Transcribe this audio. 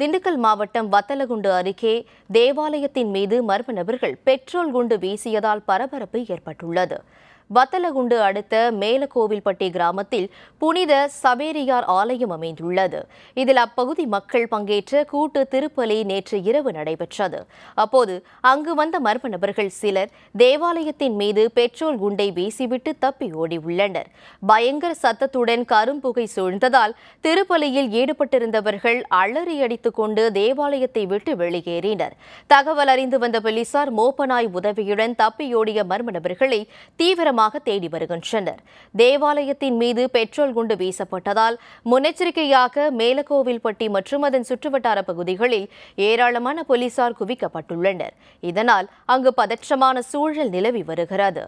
திண்டுக்கல் மாவட்டம் வத்தலகுண்டு அருகே தேவாலயத்தின் மீது மர்ம நபர்கள் பெட்ரோல் குண்டு வீசியதால் பரபரப்பு ஏற்பட்டுள்ளது வத்தலகுண்டு அடுத்த மேலக்கோவில்பட்டி கிராமத்தில் புனித சபேரியார் ஆலயம் அமைந்துள்ளது இதில் அப்பகுதி மக்கள் பங்கேற்ற கூட்டு திருப்பலி நேற்று இரவு நடைபெற்றது அப்போது அங்கு வந்த மர்ம நபர்கள் சிலர் தேவாலயத்தின் மீது பெட்ரோல் குண்டை வீசிவிட்டு தப்பி ஓடி உள்ளனர் பயங்கர சத்தத்துடன் கரும்புகை சூழ்ந்ததால் திருப்பலியில் ஈடுபட்டிருந்தவர்கள் அலறி அடித்துக் கொண்டு தேவாலயத்தை விட்டு வெளியேறினர் தகவல் அறிந்து வந்த போலீசார் மோப்பனாய் உதவியுடன் தப்பியோடிய மர்ம நபர்களை தீவிரமாக தீவிரமாக தேடி வருகின்றனர் தேவாலயத்தின் மீது பெட்ரோல் குண்டு வீசப்பட்டதால் முன்னெச்சரிக்கையாக மேலக்கோவில்பட்டி மற்றும் அதன் சுற்றுவட்டார பகுதிகளில் ஏராளமான போலீசார் குவிக்கப்பட்டுள்ளனர் இதனால் அங்கு பதற்றமான சூழல் நிலவி வருகிறது